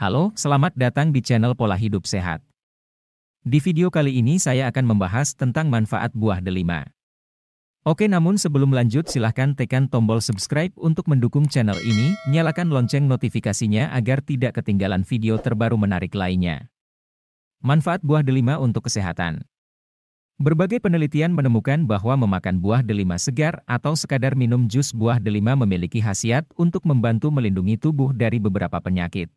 Halo, selamat datang di channel Pola Hidup Sehat. Di video kali ini saya akan membahas tentang manfaat buah delima. Oke namun sebelum lanjut silahkan tekan tombol subscribe untuk mendukung channel ini, nyalakan lonceng notifikasinya agar tidak ketinggalan video terbaru menarik lainnya. Manfaat buah delima untuk kesehatan Berbagai penelitian menemukan bahwa memakan buah delima segar atau sekadar minum jus buah delima memiliki khasiat untuk membantu melindungi tubuh dari beberapa penyakit.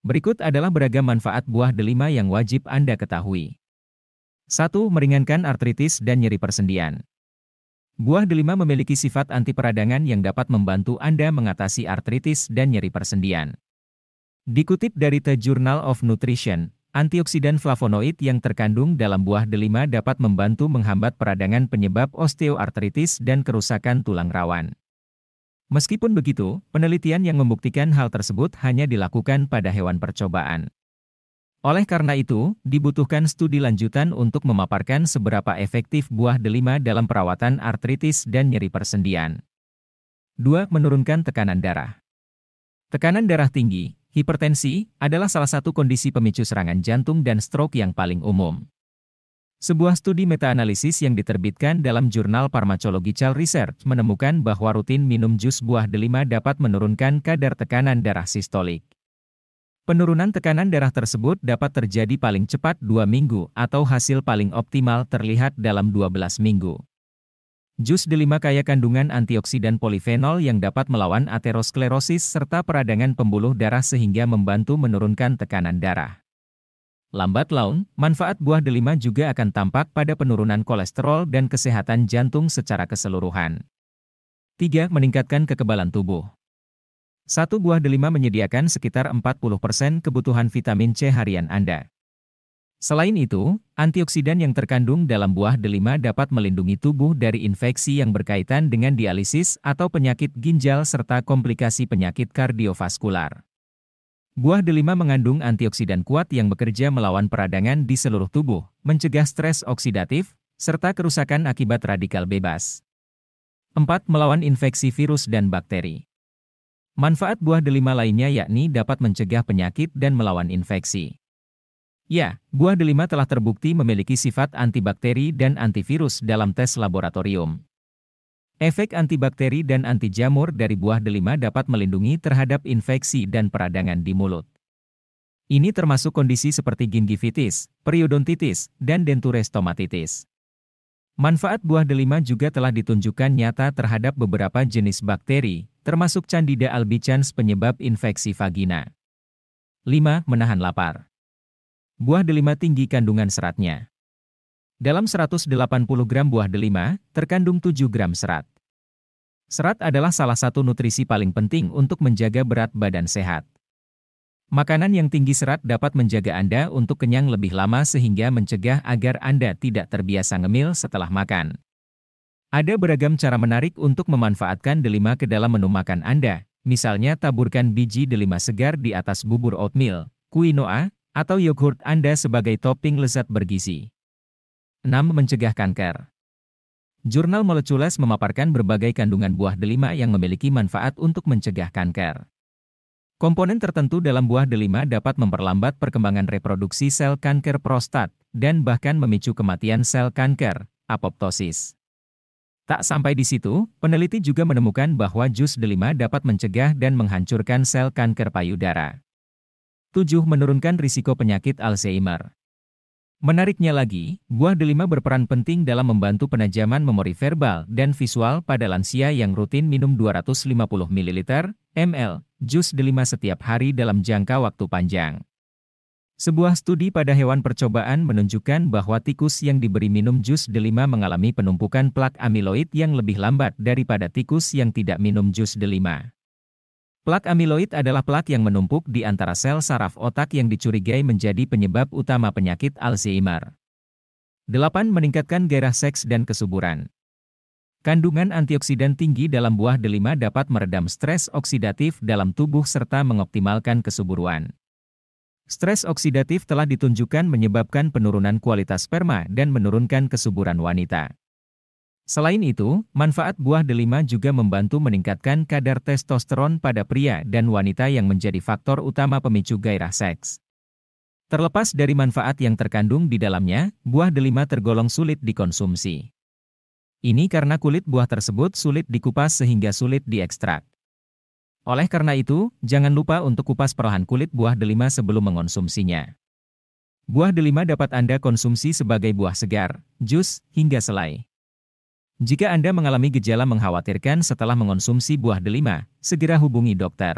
Berikut adalah beragam manfaat buah delima yang wajib Anda ketahui. 1. Meringankan artritis dan nyeri persendian. Buah delima memiliki sifat anti peradangan yang dapat membantu Anda mengatasi artritis dan nyeri persendian. Dikutip dari The Journal of Nutrition, antioksidan flavonoid yang terkandung dalam buah delima dapat membantu menghambat peradangan penyebab osteoartritis dan kerusakan tulang rawan. Meskipun begitu, penelitian yang membuktikan hal tersebut hanya dilakukan pada hewan percobaan. Oleh karena itu, dibutuhkan studi lanjutan untuk memaparkan seberapa efektif buah delima dalam perawatan artritis dan nyeri persendian. 2. Menurunkan tekanan darah. Tekanan darah tinggi, hipertensi, adalah salah satu kondisi pemicu serangan jantung dan stroke yang paling umum. Sebuah studi meta-analisis yang diterbitkan dalam jurnal Pharmacological Research menemukan bahwa rutin minum jus buah delima dapat menurunkan kadar tekanan darah sistolik. Penurunan tekanan darah tersebut dapat terjadi paling cepat dua minggu atau hasil paling optimal terlihat dalam 12 minggu. Jus delima kaya kandungan antioksidan polifenol yang dapat melawan aterosklerosis serta peradangan pembuluh darah sehingga membantu menurunkan tekanan darah. Lambat laun, manfaat buah delima juga akan tampak pada penurunan kolesterol dan kesehatan jantung secara keseluruhan. 3. Meningkatkan kekebalan tubuh. Satu buah delima menyediakan sekitar 40% kebutuhan vitamin C harian Anda. Selain itu, antioksidan yang terkandung dalam buah delima dapat melindungi tubuh dari infeksi yang berkaitan dengan dialisis atau penyakit ginjal serta komplikasi penyakit kardiovaskular. Buah delima mengandung antioksidan kuat yang bekerja melawan peradangan di seluruh tubuh, mencegah stres oksidatif, serta kerusakan akibat radikal bebas. 4. Melawan infeksi virus dan bakteri. Manfaat buah delima lainnya yakni dapat mencegah penyakit dan melawan infeksi. Ya, buah delima telah terbukti memiliki sifat antibakteri dan antivirus dalam tes laboratorium. Efek antibakteri dan anti jamur dari buah delima dapat melindungi terhadap infeksi dan peradangan di mulut. Ini termasuk kondisi seperti gingivitis, periodontitis, dan denture stomatitis. Manfaat buah delima juga telah ditunjukkan nyata terhadap beberapa jenis bakteri, termasuk Candida albicans penyebab infeksi vagina. 5. Menahan lapar. Buah delima tinggi kandungan seratnya. Dalam 180 gram buah delima, terkandung 7 gram serat. Serat adalah salah satu nutrisi paling penting untuk menjaga berat badan sehat. Makanan yang tinggi serat dapat menjaga Anda untuk kenyang lebih lama sehingga mencegah agar Anda tidak terbiasa ngemil setelah makan. Ada beragam cara menarik untuk memanfaatkan delima ke dalam menu makan Anda, misalnya taburkan biji delima segar di atas bubur oatmeal, quinoa, atau yogurt Anda sebagai topping lezat bergizi. 6. Mencegah kanker. Jurnal Molecules memaparkan berbagai kandungan buah delima yang memiliki manfaat untuk mencegah kanker. Komponen tertentu dalam buah delima dapat memperlambat perkembangan reproduksi sel kanker prostat dan bahkan memicu kematian sel kanker, apoptosis. Tak sampai di situ, peneliti juga menemukan bahwa jus delima dapat mencegah dan menghancurkan sel kanker payudara. 7. Menurunkan risiko penyakit Alzheimer. Menariknya lagi, buah delima berperan penting dalam membantu penajaman memori verbal dan visual pada lansia yang rutin minum 250 ml ml jus delima setiap hari dalam jangka waktu panjang. Sebuah studi pada hewan percobaan menunjukkan bahwa tikus yang diberi minum jus delima mengalami penumpukan plak amiloid yang lebih lambat daripada tikus yang tidak minum jus delima. Plak amiloid adalah plak yang menumpuk di antara sel saraf otak yang dicurigai menjadi penyebab utama penyakit Alzheimer. 8. Meningkatkan gairah seks dan kesuburan. Kandungan antioksidan tinggi dalam buah delima dapat meredam stres oksidatif dalam tubuh serta mengoptimalkan kesuburan. Stres oksidatif telah ditunjukkan menyebabkan penurunan kualitas sperma dan menurunkan kesuburan wanita. Selain itu, manfaat buah delima juga membantu meningkatkan kadar testosteron pada pria dan wanita yang menjadi faktor utama pemicu gairah seks. Terlepas dari manfaat yang terkandung di dalamnya, buah delima tergolong sulit dikonsumsi. Ini karena kulit buah tersebut sulit dikupas sehingga sulit diekstrak. Oleh karena itu, jangan lupa untuk kupas perlahan kulit buah delima sebelum mengonsumsinya. Buah delima dapat Anda konsumsi sebagai buah segar, jus, hingga selai. Jika Anda mengalami gejala mengkhawatirkan setelah mengonsumsi buah delima, segera hubungi dokter.